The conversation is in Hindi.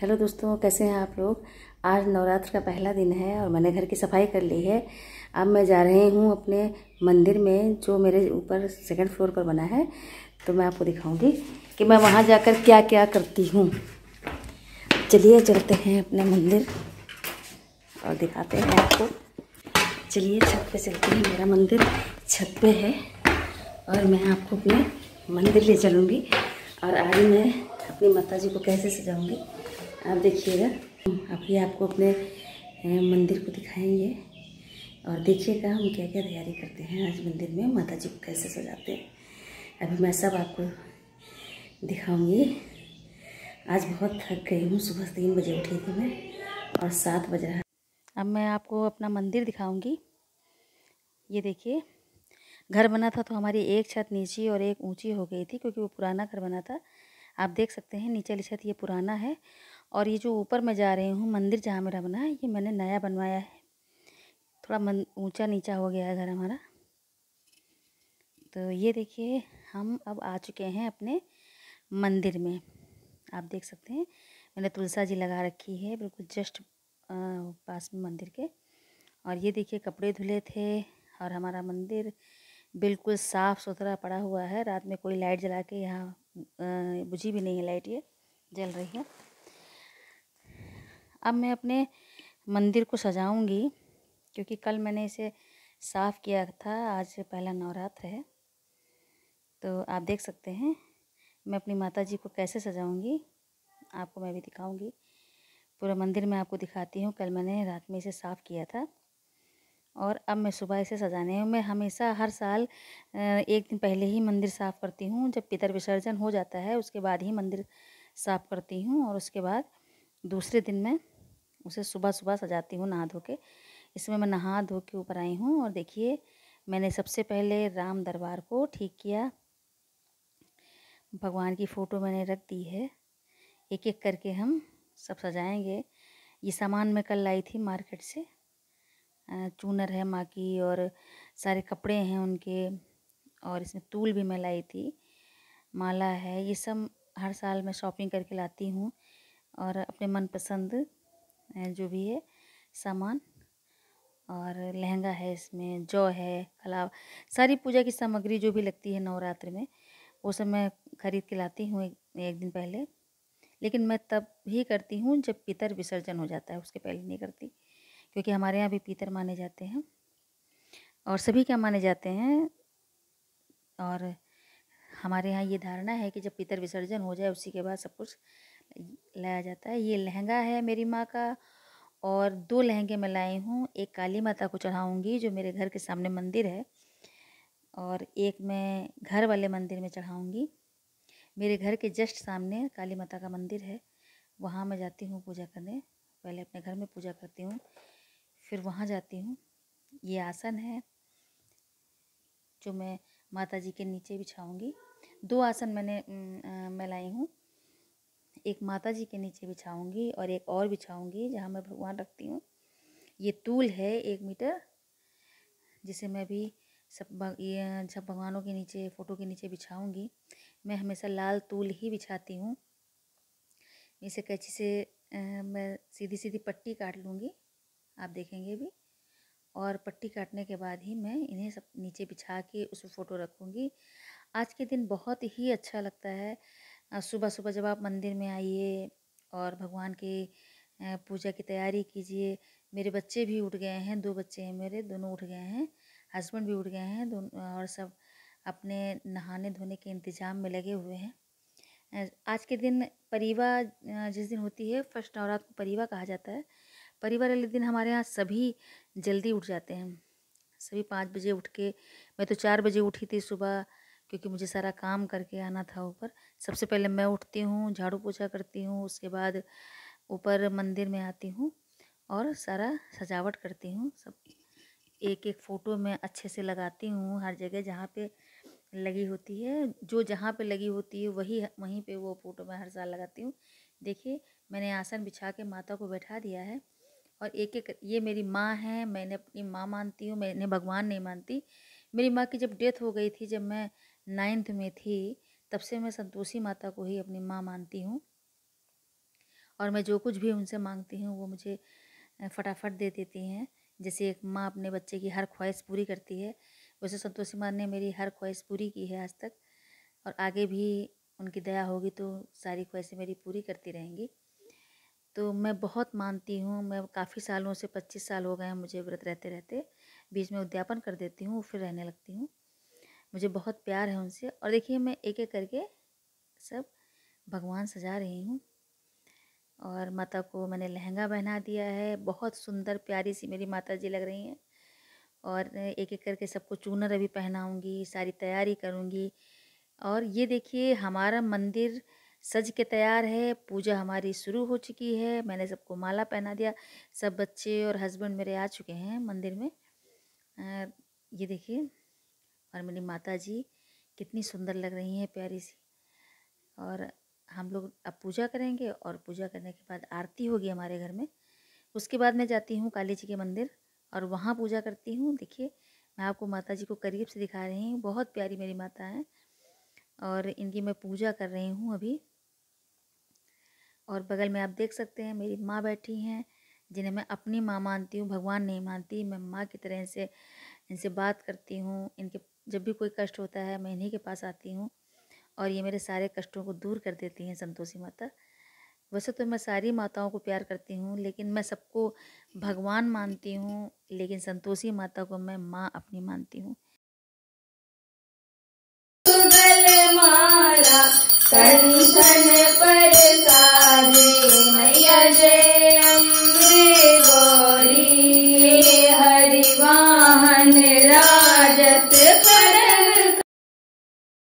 हेलो दोस्तों कैसे हैं आप लोग आज नवरात्र का पहला दिन है और मैंने घर की सफाई कर ली है अब मैं जा रही हूँ अपने मंदिर में जो मेरे ऊपर सेकंड फ्लोर पर बना है तो मैं आपको दिखाऊंगी कि मैं वहाँ जाकर क्या क्या करती हूँ चलिए चलते हैं अपने मंदिर और दिखाते हैं आपको चलिए छत पे चलते हैं मेरा मंदिर छत पे है और मैं आपको अपने मंदिर ले चलूँगी और आज मैं अपनी माता जी को कैसे सजाऊँगी आप देखिएगा अभी आपको अपने मंदिर को दिखाएंगे और देखिएगा हम क्या क्या तैयारी करते हैं आज मंदिर में माता जी को कैसे सजाते हैं अभी मैं सब आपको दिखाऊंगी आज बहुत थक गई हूँ सुबह तीन बजे उठी थी मैं और सात बज रहा अब मैं आपको अपना मंदिर दिखाऊंगी ये देखिए घर बना था तो हमारी एक छत नीची और एक ऊंची हो गई थी क्योंकि वो पुराना घर बना था आप देख सकते हैं नीचे वाली छत ये पुराना है और ये जो ऊपर मैं जा रही हूँ मंदिर जहाँ मेरा बना है ये मैंने नया बनवाया है थोड़ा मन ऊँचा नीचा हो गया है घर हमारा तो ये देखिए हम अब आ चुके हैं अपने मंदिर में आप देख सकते हैं मैंने तुलसा जी लगा रखी है बिल्कुल जस्ट पास में मंदिर के और ये देखिए कपड़े धुले थे और हमारा मंदिर बिल्कुल साफ़ सुथरा पड़ा हुआ है रात में कोई लाइट जला के यहाँ बुझी भी नहीं है लाइट ये जल रही है अब मैं अपने मंदिर को सजाऊंगी क्योंकि कल मैंने इसे साफ़ किया था आज पहला नवरात्र है तो आप देख सकते हैं मैं अपनी माता जी को कैसे सजाऊंगी आपको मैं भी दिखाऊंगी पूरा मंदिर मैं आपको दिखाती हूँ कल मैंने रात में इसे साफ़ किया था और अब मैं सुबह इसे सजाने हूँ मैं हमेशा हर साल एक दिन पहले ही मंदिर साफ़ करती हूँ जब पितर विसर्जन हो जाता है उसके बाद ही मंदिर साफ़ करती हूँ और उसके बाद दूसरे दिन मैं उसे सुबह सुबह सजाती हूँ नहा धो के इसमें मैं नहा धो के ऊपर आई हूँ और देखिए मैंने सबसे पहले राम दरबार को ठीक किया भगवान की फ़ोटो मैंने रख दी है एक एक करके हम सब सजाएंगे ये सामान मैं कल लाई थी मार्केट से चूनर है माँ की और सारे कपड़े हैं उनके और इसमें तूल भी मैं लाई थी माला है ये सब हर साल मैं शॉपिंग करके लाती हूँ और अपने मनपसंद जो भी है सामान और लहंगा है इसमें जौ है अलावा सारी पूजा की सामग्री जो भी लगती है नवरात्र में वो सब मैं ख़रीद के लाती हूँ एक, एक दिन पहले लेकिन मैं तब ही करती हूँ जब पितर विसर्जन हो जाता है उसके पहले नहीं करती क्योंकि हमारे यहाँ भी पितर माने जाते हैं और सभी क्या माने जाते हैं और हमारे यहाँ ये धारणा है कि जब पितर विसर्जन हो जाए उसी के बाद सब कुछ लाया जाता है ये लहंगा है मेरी माँ का और दो लहंगे मैं लाई हूँ एक काली माता को चढ़ाऊँगी जो मेरे घर के सामने मंदिर है और एक मैं घर वाले मंदिर में चढ़ाऊँगी मेरे घर के जस्ट सामने काली माता का मंदिर है वहाँ मैं जाती हूँ पूजा करने पहले अपने घर में पूजा करती हूँ फिर वहाँ जाती हूँ ये आसन है जो मैं माता जी के नीचे बिछाऊँगी दो आसन मैंने मैं लाई हूँ एक माता जी के नीचे बिछाऊंगी और एक और बिछाऊंगी जहाँ मैं भगवान रखती हूँ ये तूल है एक मीटर जिसे मैं भी सब ये सब भगवानों के नीचे फ़ोटो के नीचे बिछाऊंगी मैं हमेशा लाल तूल ही बिछाती हूँ इसे कैची से मैं सीधी सीधी पट्टी काट लूँगी आप देखेंगे भी और पट्टी काटने के बाद ही मैं इन्हें सब नीचे बिछा के उस फ़ोटो रखूँगी आज के दिन बहुत ही अच्छा लगता है सुबह सुबह जब आप मंदिर में आइए और भगवान की पूजा की तैयारी कीजिए मेरे बच्चे भी उठ गए हैं दो बच्चे हैं मेरे दोनों उठ गए हैं हस्बैंड भी उठ गए हैं दोनों और सब अपने नहाने धोने के इंतज़ाम में लगे हुए हैं आज के दिन परिवा जिस दिन होती है फर्स्ट नवरात को परिवा कहा जाता है परिवार वाले दिन हमारे यहाँ सभी जल्दी उठ जाते हैं सभी पाँच बजे उठ के मैं तो चार बजे उठी थी सुबह क्योंकि मुझे सारा काम करके आना था ऊपर सबसे पहले मैं उठती हूँ झाड़ू पोछा करती हूँ उसके बाद ऊपर मंदिर में आती हूँ और सारा सजावट करती हूँ सब एक एक फ़ोटो मैं अच्छे से लगाती हूँ हर जगह जहाँ पे लगी होती है जो जहाँ पे लगी होती है वही वहीं पे वो फ़ोटो मैं हर साल लगाती हूँ देखिए मैंने आसन बिछा के माता को बैठा दिया है और एक एक ये मेरी माँ है मैंने अपनी माँ मानती हूँ मैंने भगवान नहीं मानती मेरी माँ की जब डेथ हो गई थी जब मैं नाइन्थ में थी तब से मैं संतोषी माता को ही अपनी माँ मानती हूँ और मैं जो कुछ भी उनसे मांगती हूँ वो मुझे फटाफट दे देती हैं जैसे एक माँ अपने बच्चे की हर ख्वाहिश पूरी करती है वैसे संतोषी माँ ने मेरी हर ख्वाहिश पूरी की है आज तक और आगे भी उनकी दया होगी तो सारी ख्वाहिशें मेरी पूरी करती रहेंगी तो मैं बहुत मानती हूँ मैं काफ़ी सालों से पच्चीस साल हो गए हैं मुझे व्रत रहते रहते बीच में उद्यापन कर देती हूँ फिर रहने लगती हूँ मुझे बहुत प्यार है उनसे और देखिए मैं एक एक करके सब भगवान सजा रही हूँ और माता को मैंने लहंगा पहना दिया है बहुत सुंदर प्यारी सी मेरी माता जी लग रही हैं और एक एक करके सबको चूनर अभी पहनाऊँगी सारी तैयारी करूँगी और ये देखिए हमारा मंदिर सज के तैयार है पूजा हमारी शुरू हो चुकी है मैंने सबको माला पहना दिया सब बच्चे और हस्बैंड मेरे आ चुके हैं मंदिर में ये देखिए और मेरी माता जी कितनी सुंदर लग रही हैं प्यारी सी और हम लोग अब पूजा करेंगे और पूजा करने के बाद आरती होगी हमारे घर में उसके बाद मैं जाती हूँ काली जी के मंदिर और वहाँ पूजा करती हूँ देखिए मैं आपको माता जी को करीब से दिखा रही हूँ बहुत प्यारी मेरी माता हैं और इनकी मैं पूजा कर रही हूँ अभी और बगल में आप देख सकते हैं मेरी माँ बैठी हैं जिन्हें मैं अपनी माँ मानती हूँ भगवान नहीं मानती मैं माँ की तरह इनसे इनसे बात करती हूँ इनके जब भी कोई कष्ट होता है मैं इन्हीं के पास आती हूँ और ये मेरे सारे कष्टों को दूर कर देती हैं संतोषी माता वैसे तो मैं सारी माताओं को प्यार करती हूँ लेकिन मैं सबको भगवान मानती हूँ लेकिन संतोषी माता को मैं माँ अपनी मानती हूँ मैया जय